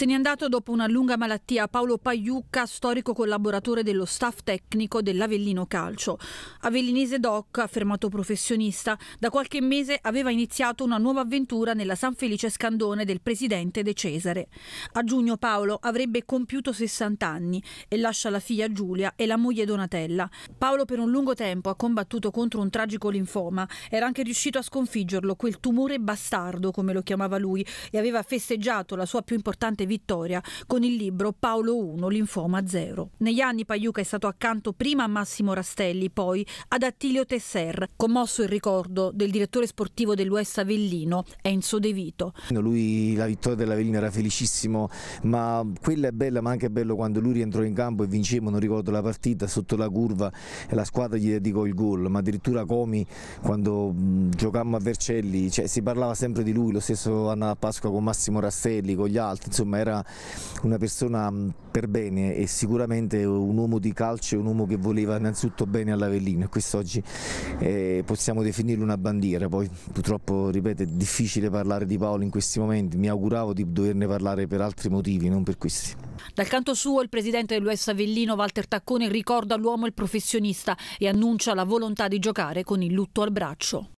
Se n'è andato dopo una lunga malattia Paolo Pagliucca, storico collaboratore dello staff tecnico dell'Avellino Calcio. Avellinese doc, affermato professionista, da qualche mese aveva iniziato una nuova avventura nella San Felice Scandone del presidente De Cesare. A giugno Paolo avrebbe compiuto 60 anni e lascia la figlia Giulia e la moglie Donatella. Paolo per un lungo tempo ha combattuto contro un tragico linfoma. Era anche riuscito a sconfiggerlo, quel tumore bastardo come lo chiamava lui, e aveva festeggiato la sua più importante Vittoria con il libro Paolo 1 Linfoma 0. Negli anni Paiuca è stato accanto prima a Massimo Rastelli, poi ad Attilio Tesser, commosso il ricordo del direttore sportivo dell'US Avellino, Enzo De Vito. Lui la vittoria dell'Avellino era felicissimo, ma quella è bella, ma anche è bello quando lui rientrò in campo e vincemmo, non ricordo la partita, sotto la curva e la squadra gli dedicò il gol, ma addirittura Comi quando giocammo a Vercelli, cioè, si parlava sempre di lui, lo stesso a Pasqua con Massimo Rastelli, con gli altri, insomma era una persona per bene e sicuramente un uomo di calcio un uomo che voleva innanzitutto bene all'Avellino e questo oggi eh, possiamo definirlo una bandiera, poi purtroppo ripeto è difficile parlare di Paolo in questi momenti, mi auguravo di doverne parlare per altri motivi, non per questi. Dal canto suo il presidente dell'US Avellino Walter Taccone ricorda l'uomo il professionista e annuncia la volontà di giocare con il lutto al braccio.